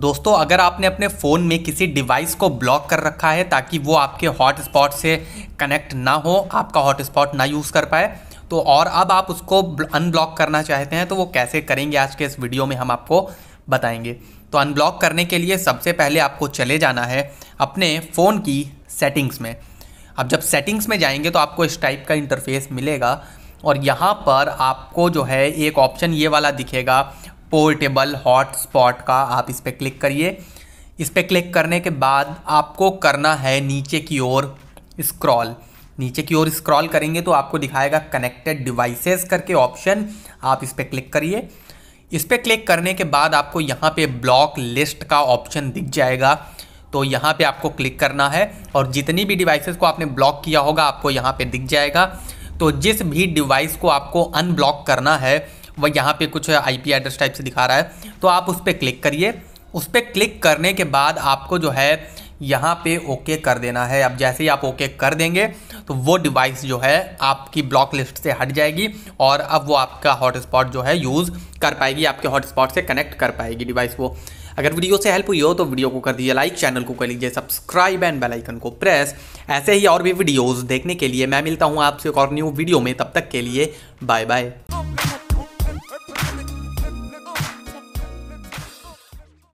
दोस्तों अगर आपने अपने फ़ोन में किसी डिवाइस को ब्लॉक कर रखा है ताकि वो आपके हॉटस्पॉट से कनेक्ट ना हो आपका हॉटस्पॉट ना यूज़ कर पाए तो और अब आप उसको अनब्लॉक करना चाहते हैं तो वो कैसे करेंगे आज के इस वीडियो में हम आपको बताएंगे तो अनब्लॉक करने के लिए सबसे पहले आपको चले जाना है अपने फ़ोन की सेटिंग्स में अब जब सेटिंग्स में जाएंगे तो आपको इस टाइप का इंटरफेस मिलेगा और यहाँ पर आपको जो है एक ऑप्शन ये वाला दिखेगा पोर्टेबल हॉटस्पॉट का आप इस पर क्लिक करिए इस पर क्लिक करने के बाद आपको करना है नीचे की ओर स्क्रॉल नीचे की ओर स्क्रॉल करेंगे तो आपको दिखाएगा कनेक्टेड डिवाइसेस करके ऑप्शन आप इस पर क्लिक करिए इस पर क्लिक करने के बाद आपको यहाँ पे ब्लॉक लिस्ट का ऑप्शन दिख जाएगा तो यहाँ पे आपको क्लिक करना है और जितनी भी डिवाइसेस को आपने ब्लॉक किया होगा आपको यहाँ पे दिख जाएगा तो जिस भी डिवाइस को आपको अनब्लॉक करना है वह यहाँ पे कुछ आईपी एड्रेस टाइप से दिखा रहा है तो आप उस पर क्लिक करिए उस पर क्लिक करने के बाद आपको जो है यहाँ पे ओके कर देना है अब जैसे ही आप ओके कर देंगे तो वो डिवाइस जो है आपकी ब्लॉक लिस्ट से हट जाएगी और अब वो आपका हॉटस्पॉट जो है यूज़ कर पाएगी आपके हॉटस्पॉट से कनेक्ट कर पाएगी डिवाइस वो अगर वीडियो से हेल्प हुई हो तो वीडियो को कर दीजिए लाइक चैनल को कर लीजिए सब्सक्राइब एंड बेल आइकन को प्रेस ऐसे ही और भी वीडियोस देखने के लिए मैं मिलता हूँ आपसे एक और न्यू वीडियो में तब तक के लिए बाय बाय